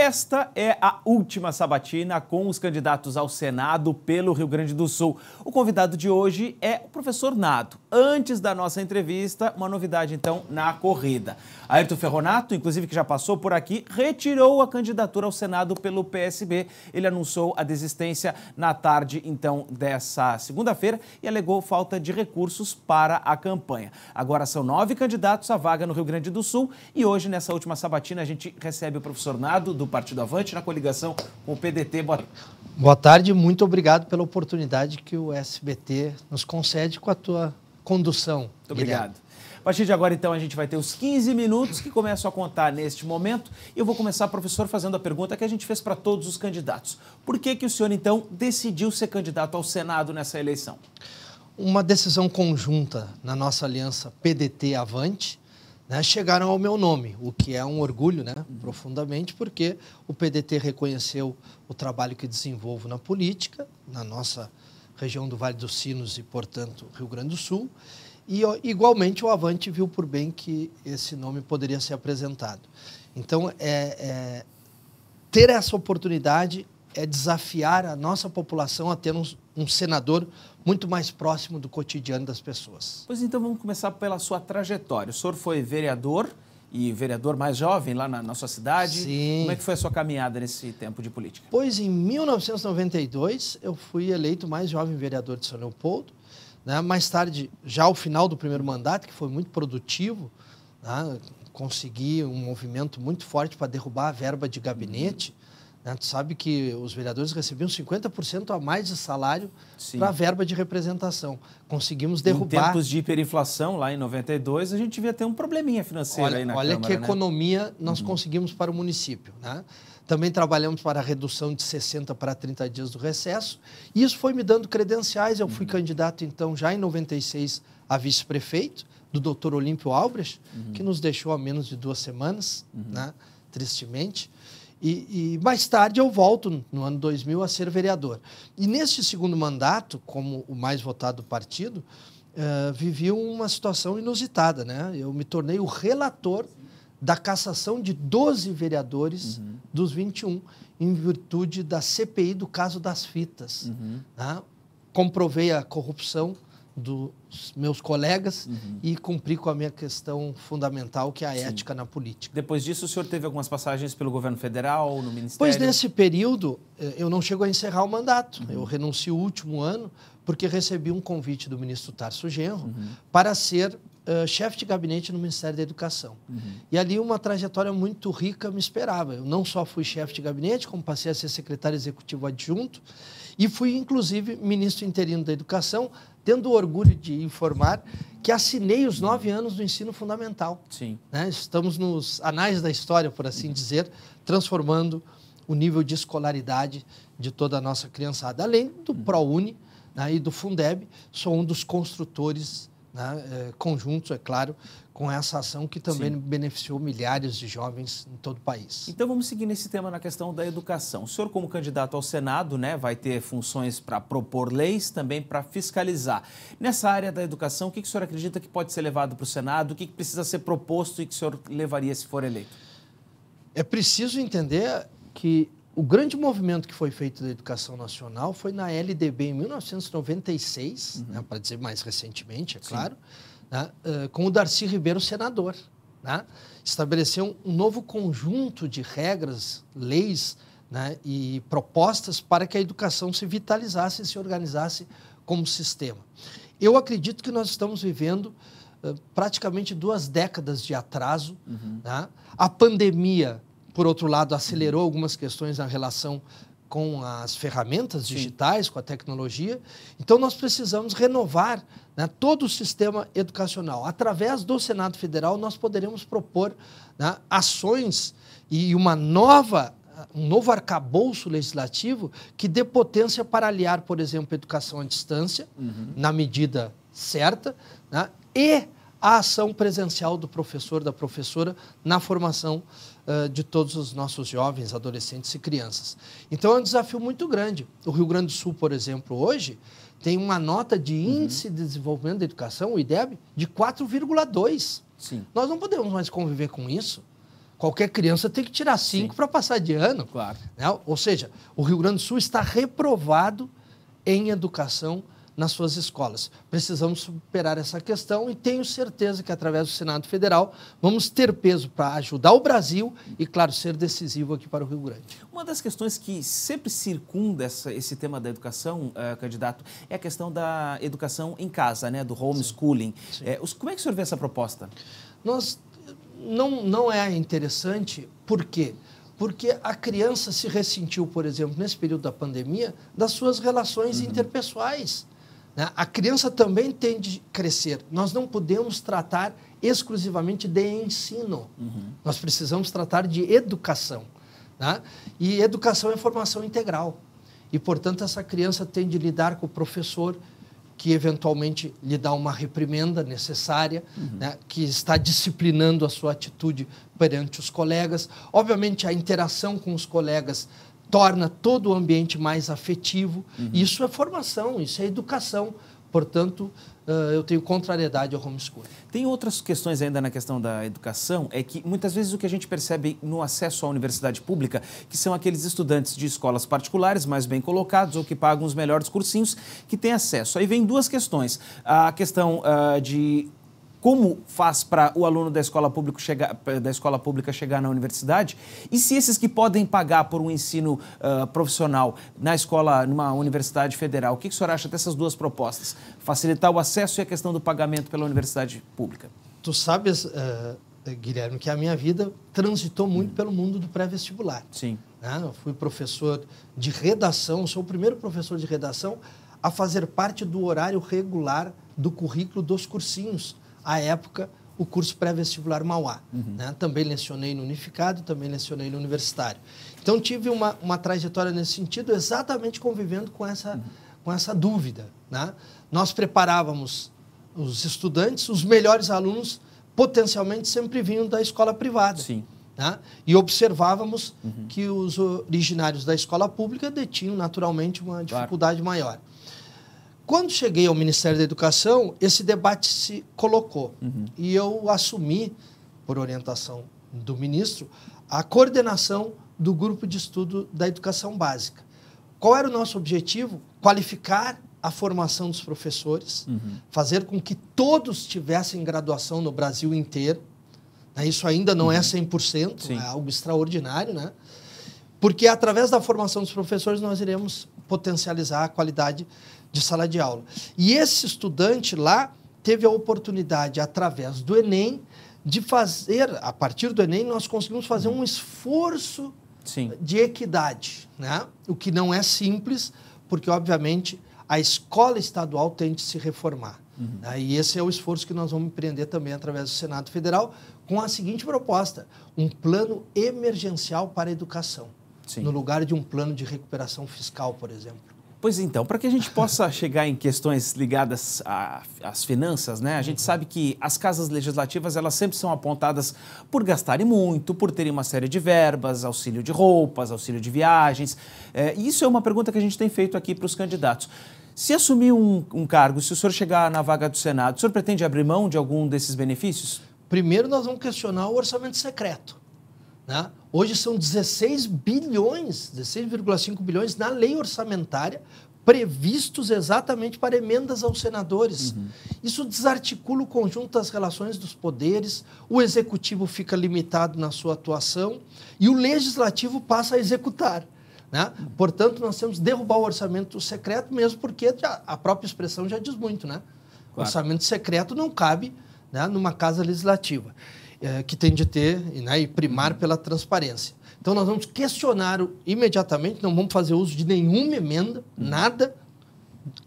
Esta é a última sabatina com os candidatos ao Senado pelo Rio Grande do Sul. O convidado de hoje é o professor Nado antes da nossa entrevista, uma novidade então na corrida. Ayrton Ferronato, inclusive que já passou por aqui, retirou a candidatura ao Senado pelo PSB. Ele anunciou a desistência na tarde então dessa segunda-feira e alegou falta de recursos para a campanha. Agora são nove candidatos à vaga no Rio Grande do Sul e hoje nessa última sabatina a gente recebe o professor Nado do Partido Avante na coligação com o PDT. Boa Boa tarde, muito obrigado pela oportunidade que o SBT nos concede com a tua condução. Muito obrigado. A partir de agora, então, a gente vai ter os 15 minutos que começam a contar neste momento. E eu vou começar, professor, fazendo a pergunta que a gente fez para todos os candidatos. Por que, que o senhor, então, decidiu ser candidato ao Senado nessa eleição? Uma decisão conjunta na nossa aliança PDT-Avante, né, chegaram ao meu nome, o que é um orgulho, né, profundamente, porque o PDT reconheceu o trabalho que desenvolvo na política, na nossa região do Vale dos Sinos e, portanto, Rio Grande do Sul. E, igualmente, o Avante viu por bem que esse nome poderia ser apresentado. Então, é, é ter essa oportunidade é desafiar a nossa população a ter um, um, senador muito mais próximo do cotidiano das pessoas. Pois então vamos começar pela sua trajetória. O senhor foi vereador e vereador mais jovem lá na, na sua cidade. Sim. Como é que foi a sua caminhada nesse tempo de política? Pois em 1992 eu fui eleito mais jovem vereador de São Leopoldo. Né? Mais tarde, já ao final do primeiro mandato, que foi muito produtivo, né? consegui um movimento muito forte para derrubar a verba de gabinete. Né? Tu sabe que os vereadores recebiam 50% a mais de salário para verba de representação. Conseguimos derrubar. Em tempos de hiperinflação, lá em 92, a gente devia ter um probleminha financeiro olha, aí na Olha Câmara, que né? economia nós uhum. conseguimos para o município. Né? Também trabalhamos para a redução de 60 para 30 dias do recesso. E isso foi me dando credenciais. Eu fui uhum. candidato, então, já em 96 a vice-prefeito, do doutor Olímpio Albrecht, uhum. que nos deixou há menos de duas semanas, uhum. né? tristemente. E, e, mais tarde eu volto, no ano 2000, a ser vereador. E neste segundo mandato, como o mais votado do partido, uh, vivi uma situação inusitada. Né? Eu me tornei o relator da cassação de 12 vereadores uhum. dos 21, em virtude da CPI do caso das fitas. Uhum. Né? Comprovei a corrupção dos meus colegas uhum. e cumprir com a minha questão fundamental, que é a Sim. ética na política. Depois disso, o senhor teve algumas passagens pelo governo federal, no ministério? Pois nesse período, eh, eu não chego a encerrar o mandato. Uhum. Eu renuncio o último ano, porque recebi um convite do ministro Tarso Genro uhum. para ser uh, chefe de gabinete no Ministério da Educação. Uhum. E ali uma trajetória muito rica me esperava. Eu não só fui chefe de gabinete, como passei a ser secretário executivo adjunto e fui, inclusive, ministro interino da Educação tendo orgulho de informar que assinei os nove anos do ensino fundamental. Sim. Né? Estamos nos anais da história, por assim dizer, transformando o nível de escolaridade de toda a nossa criançada. Além do uhum. ProUni né, e do Fundeb, sou um dos construtores né, eh, conjuntos, é claro, com essa ação que também Sim. beneficiou milhares de jovens em todo o país. Então vamos seguir nesse tema na questão da educação. O senhor, como candidato ao Senado, né, vai ter funções para propor leis, também para fiscalizar. Nessa área da educação, o que, que o senhor acredita que pode ser levado para o Senado? O que, que precisa ser proposto e que o senhor levaria se for eleito? É preciso entender que o grande movimento que foi feito da educação nacional foi na LDB em 1996, uhum. né, para dizer mais recentemente, é Sim. claro né, eh, com o Darcy Ribeiro, senador. Né? Estabeleceu um novo conjunto de regras, leis né, e propostas para que a educação se vitalizasse e se organizasse como sistema. Eu acredito que nós estamos vivendo eh, praticamente duas décadas de atraso. Uhum. Né? A pandemia, por outro lado, acelerou algumas questões na relação com as ferramentas digitais, Sim. com a tecnologia. Então, nós precisamos renovar né, todo o sistema educacional. Através do Senado Federal, nós poderemos propor né, ações e uma nova um novo arcabouço legislativo que dê potência para aliar, por exemplo, a educação à distância, uhum. na medida certa, né, e a ação presencial do professor, da professora, na formação de todos os nossos jovens, adolescentes e crianças. Então é um desafio muito grande. O Rio Grande do Sul, por exemplo, hoje tem uma nota de uhum. Índice uhum. de Desenvolvimento da Educação, o IDEB, de 4,2. Sim. Nós não podemos mais conviver com isso. Qualquer criança tem que tirar 5 para passar de ano. Claro. Né? Ou seja, o Rio Grande do Sul está reprovado em educação nas suas escolas. Precisamos superar essa questão e tenho certeza que, através do Senado Federal, vamos ter peso para ajudar o Brasil e, claro, ser decisivo aqui para o Rio Grande. Uma das questões que sempre circunda essa, esse tema da educação, uh, candidato, é a questão da educação em casa, né, do homeschooling. Sim. Sim. É, os, como é que o senhor vê essa proposta? Nós, não, não é interessante, por quê? porque a criança se ressentiu, por exemplo, nesse período da pandemia, das suas relações uhum. interpessoais. Né? A criança também tem de crescer. Nós não podemos tratar exclusivamente de ensino. Uhum. Nós precisamos tratar de educação. Né? E educação é formação integral. E, portanto, essa criança tem de lidar com o professor, que eventualmente lhe dá uma reprimenda necessária, uhum. né, que está disciplinando a sua atitude perante os colegas. Obviamente, a interação com os colegas torna todo o ambiente mais afetivo. Uhum. Isso é formação, isso é educação. Portanto, ah, eu tenho contrariedade ao homeschooling. Tem outras questões ainda na questão da educação, é que muitas vezes o que a gente percebe no acesso à universidade pública, que são aqueles estudantes de escolas particulares, mais bem colocados ou que pagam os melhores cursinhos, que têm acesso. Aí vem duas questões. A questão uh, de como faz para o aluno da escola, pública chegar, da escola pública chegar na universidade? E se esses que podem pagar por um ensino uh, profissional na escola, numa universidade federal, o que, que o senhor acha dessas duas propostas? Facilitar o acesso e a questão do pagamento pela universidade pública? Tu sabes, uh, Guilherme, que a minha vida transitou muito pelo mundo do pré-vestibular. Sim. Né? Eu fui professor de redação, sou o primeiro professor de redação a fazer parte do horário regular do currículo dos cursinhos à época, o curso pré-vestibular Mauá. Uhum. Né? Também lecionei no Unificado, também lecionei no Universitário. Então, tive uma, uma trajetória nesse sentido, exatamente convivendo com essa, uhum. com essa dúvida. Né? Nós preparávamos os estudantes, os melhores alunos, potencialmente sempre vinham da escola privada. Sim. Né? E observávamos uhum. que os originários da escola pública detinham naturalmente uma dificuldade claro. maior. Quando cheguei ao Ministério da Educação, esse debate se colocou. Uhum. E eu assumi, por orientação do ministro, a coordenação do grupo de estudo da educação básica. Qual era o nosso objetivo? Qualificar a formação dos professores, uhum. fazer com que todos tivessem graduação no Brasil inteiro. Né? Isso ainda não é uhum. é 100%, Sim. é algo extraordinário, né? Porque através da formação dos professores nós iremos potencializar a qualidade de sala de aula. E esse estudante lá teve a oportunidade, através do Enem, de fazer, a partir do Enem, nós conseguimos fazer um esforço Sim. de equidade, né? o que não é simples, porque, obviamente, a escola estadual tem de se reformar. Uhum. Né? E esse é o esforço que nós vamos empreender também através do Senado Federal, com a seguinte proposta: um plano emergencial para a educação, Sim. no lugar de um plano de recuperação fiscal, por exemplo. Pois então, para que a gente possa chegar em questões ligadas às finanças, né? A gente sabe que as casas legislativas elas sempre são apontadas por gastarem muito, por terem uma série de verbas, auxílio de roupas, auxílio de viagens. É, e isso é uma pergunta que a gente tem feito aqui para os candidatos. Se assumir um, um cargo, se o senhor chegar na vaga do Senado, o senhor pretende abrir mão de algum desses benefícios? Primeiro, nós vamos questionar o orçamento secreto. Né? Hoje são 16 bilhões, 16,5 bilhões na lei orçamentária previstos exatamente para emendas aos senadores. Uhum. Isso desarticula o conjunto das relações dos poderes, o executivo fica limitado na sua atuação e o legislativo passa a executar. Né? Portanto, nós temos que derrubar o orçamento secreto, mesmo porque a própria expressão já diz muito. Né? Claro. Orçamento secreto não cabe né, numa casa legislativa. Eh, que tem de ter né, e primar pela transparência. Então, nós vamos questionar imediatamente, não vamos fazer uso de nenhuma emenda, nada,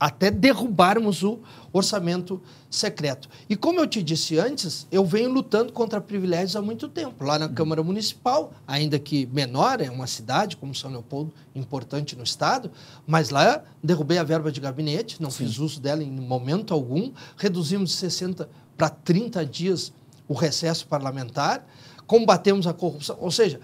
até derrubarmos o orçamento secreto. E como eu te disse antes, eu venho lutando contra privilégios há muito tempo. Lá na Câmara Municipal, ainda que menor, é uma cidade como São Leopoldo, importante no Estado, mas lá derrubei a verba de gabinete, não Sim. fiz uso dela em momento algum, reduzimos de 60 para 30 dias o recesso parlamentar, combatemos a corrupção. Ou seja,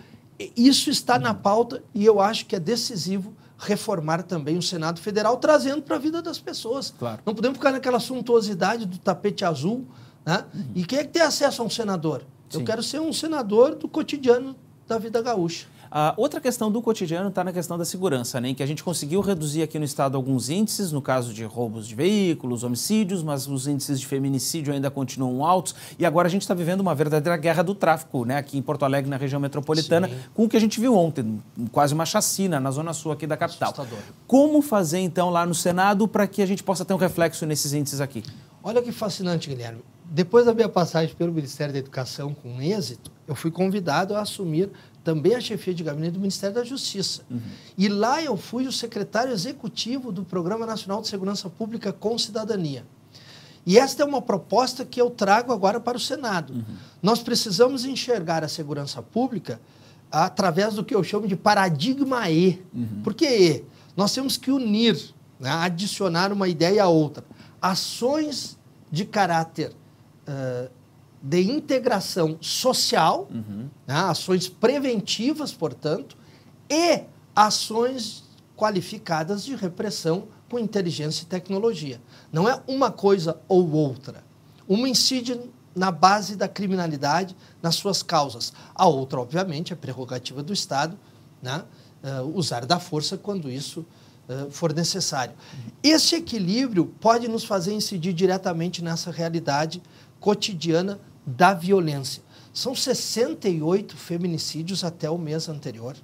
isso está na pauta e eu acho que é decisivo reformar também o Senado Federal, trazendo para a vida das pessoas. Claro. Não podemos ficar naquela suntuosidade do tapete azul. Né? Uhum. E quem é que tem acesso a um senador? Sim. Eu quero ser um senador do cotidiano da vida gaúcha. Ah, outra questão do cotidiano está na questão da segurança, né, em que a gente conseguiu reduzir aqui no estado alguns índices, no caso de roubos de veículos, homicídios, mas os índices de feminicídio ainda continuam altos. E agora a gente está vivendo uma verdadeira guerra do tráfico, né, aqui em Porto Alegre, na região metropolitana, Sim. com o que a gente viu ontem, quase uma chacina na zona sul aqui da capital. Assustador. Como fazer então lá no Senado para que a gente possa ter um reflexo nesses índices aqui? Olha que fascinante, Guilherme. Depois da minha passagem pelo Ministério da Educação com êxito, eu fui convidado a assumir também a chefia de gabinete do Ministério da Justiça. Uhum. E lá eu fui o secretário executivo do Programa Nacional de Segurança Pública com Cidadania. E esta é uma proposta que eu trago agora para o Senado. Uhum. Nós precisamos enxergar a segurança pública através do que eu chamo de paradigma E. Uhum. Por que E? Nós temos que unir, né, adicionar uma ideia a outra. Ações de caráter uh, de integração social, uhum. né, ações preventivas, portanto, e ações qualificadas de repressão com inteligência e tecnologia. Não é uma coisa ou outra. Uma incide na base da criminalidade, nas suas causas. A outra, obviamente, é a prerrogativa do Estado né, uh, usar da força quando isso eh, for necessário. Esse equilíbrio pode nos fazer incidir diretamente nessa realidade cotidiana da violência. São 68 feminicídios até o mês anterior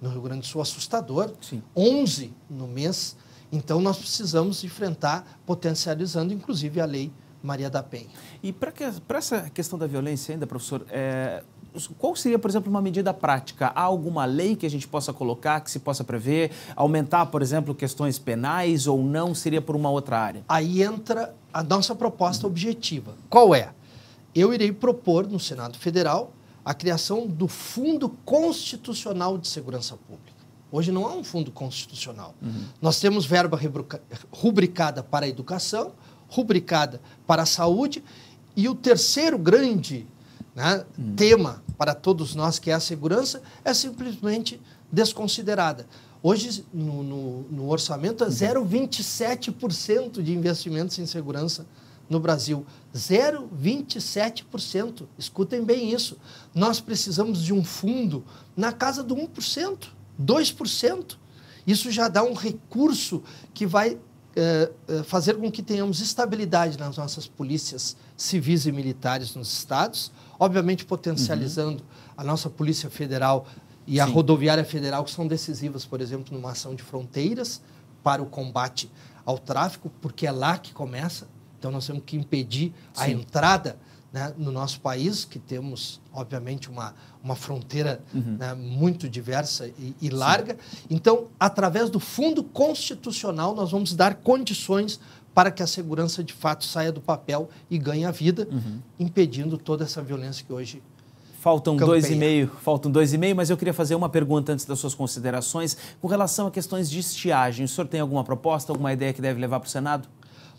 no Rio Grande do Sul, assustador. Sim. 11 no mês. Então nós precisamos enfrentar, potencializando inclusive a lei Maria da Penha. E para que, essa questão da violência ainda, professor, é, qual seria, por exemplo, uma medida prática? Há alguma lei que a gente possa colocar, que se possa prever? Aumentar, por exemplo, questões penais ou não? Seria por uma outra área? Aí entra a nossa proposta objetiva. Qual é? eu irei propor no Senado Federal a criação do Fundo Constitucional de Segurança Pública. Hoje não há um fundo constitucional. Uhum. Nós temos verba rubricada para a educação, rubricada para a saúde, e o terceiro grande né, uhum. tema para todos nós, que é a segurança, é simplesmente desconsiderada. Hoje, no, no, no orçamento, é 0,27% uhum. de investimentos em segurança no Brasil. 0,27%. Escutem bem isso. Nós precisamos de um fundo na casa do 1%, 2%. Isso já dá um recurso que vai é, fazer com que tenhamos estabilidade nas nossas polícias civis e militares nos estados, obviamente potencializando uhum. a nossa Polícia Federal e a Sim. Rodoviária Federal, que são decisivas, por exemplo, numa ação de fronteiras para o combate ao tráfico, porque é lá que começa então, nós temos que impedir Sim. a entrada né, no nosso país, que temos, obviamente, uma, uma fronteira uhum. né, muito diversa e, e larga. Então, através do Fundo Constitucional, nós vamos dar condições para que a segurança de fato saia do papel e ganhe a vida, uhum. impedindo toda essa violência que hoje Faltam dois e meio, faltam dois e meio, mas eu queria fazer uma pergunta antes das suas considerações com relação a questões de estiagem. O senhor tem alguma proposta, alguma ideia que deve levar para o Senado?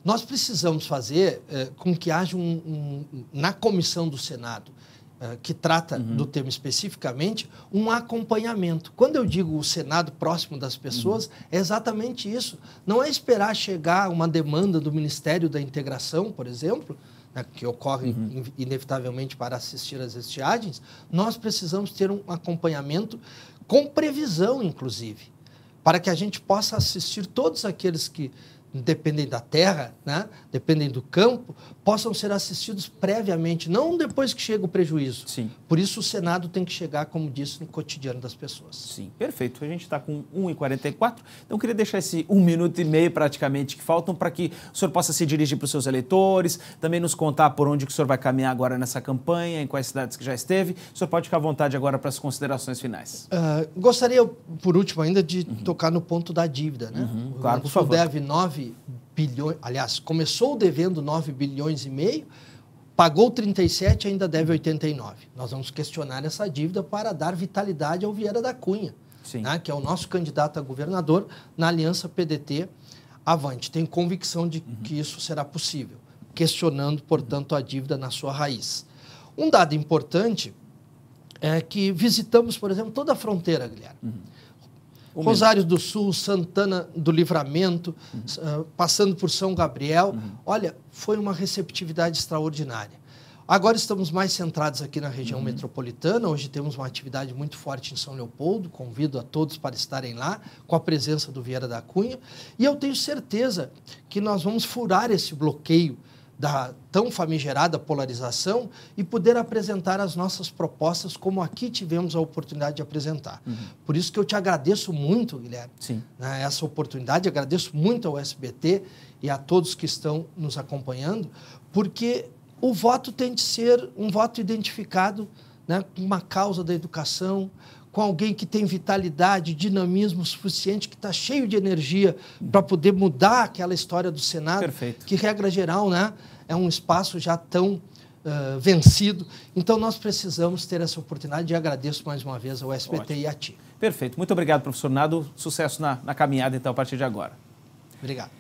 Nós precisamos fazer eh, com que haja um, um, na comissão do Senado, eh, que trata uhum. do tema especificamente, um acompanhamento. Quando eu digo o Senado próximo das pessoas, uhum. é exatamente isso. Não é esperar chegar uma demanda do Ministério da Integração, por exemplo, né, que ocorre uhum. inevitavelmente para assistir às estiagens, nós precisamos ter um acompanhamento com previsão, inclusive, para que a gente possa assistir todos aqueles que dependem da terra, né, dependem do campo, possam ser assistidos previamente, não depois que chega o prejuízo. Sim. Por isso o Senado tem que chegar, como disse, no cotidiano das pessoas. Sim, perfeito. A gente está com 1h44, então queria deixar esse um minuto e meio praticamente que faltam para que o senhor possa se dirigir para os seus eleitores, também nos contar por onde que o senhor vai caminhar agora nessa campanha, em quais cidades que já esteve. O senhor pode ficar à vontade agora para as considerações finais. Uh, gostaria, por último ainda, de uhum. tocar no ponto da dívida. Né? Uhum, claro, por favor. deve 9 bilhões, aliás, começou devendo 9 bilhões e meio, pagou 37 ainda deve 89. Nós vamos questionar essa dívida para dar vitalidade ao Vieira da Cunha, né, que é o nosso candidato a governador na aliança PDT Avante. Tenho convicção de uhum. que isso será possível, questionando, portanto, a dívida na sua raiz. Um dado importante é que visitamos, por exemplo, toda a fronteira, Guilherme. Uhum um Rosário do Sul, Santana do Livramento, uhum. uh, passando por São Gabriel. Uhum. Olha, foi uma receptividade extraordinária. Agora estamos mais centrados aqui na região uhum. metropolitana. Hoje temos uma atividade muito forte em São Leopoldo. Convido a todos para estarem lá, com a presença do Vieira da Cunha. E eu tenho certeza que nós vamos furar esse bloqueio da tão famigerada polarização e poder apresentar as nossas propostas como aqui tivemos a oportunidade de apresentar. Uhum. Por isso que eu te agradeço muito, Guilherme, né, essa oportunidade, agradeço muito ao SBT e a todos que estão nos acompanhando, porque o voto tem de ser um voto identificado né, com uma causa da educação, com alguém que tem vitalidade, dinamismo suficiente, que está cheio de energia para poder mudar aquela história do Senado, Perfeito. que, regra geral, né, é um espaço já tão Uh, vencido. Então, nós precisamos ter essa oportunidade e agradeço mais uma vez ao SBT Ótimo. e a ti. Perfeito. Muito obrigado, professor Nado. Sucesso na, na caminhada, então, a partir de agora. Obrigado.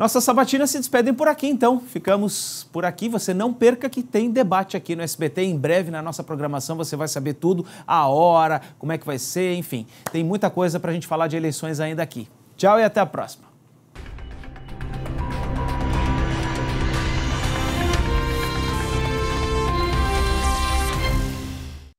Nossas sabatinas se despedem por aqui, então. Ficamos por aqui. Você não perca que tem debate aqui no SBT. Em breve, na nossa programação, você vai saber tudo, a hora, como é que vai ser, enfim. Tem muita coisa para a gente falar de eleições ainda aqui. Tchau e até a próxima.